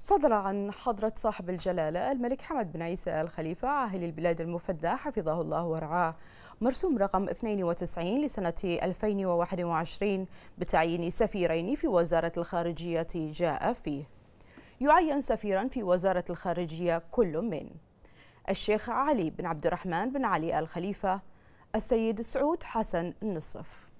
صدر عن حضرة صاحب الجلالة الملك حمد بن عيسى الخليفة عاهل البلاد المفدى حفظه الله ورعاه مرسوم رقم 92 لسنة 2021 بتعيين سفيرين في وزارة الخارجية جاء فيه يعين سفيرا في وزارة الخارجية كل من الشيخ علي بن عبد الرحمن بن علي الخليفة السيد سعود حسن النصف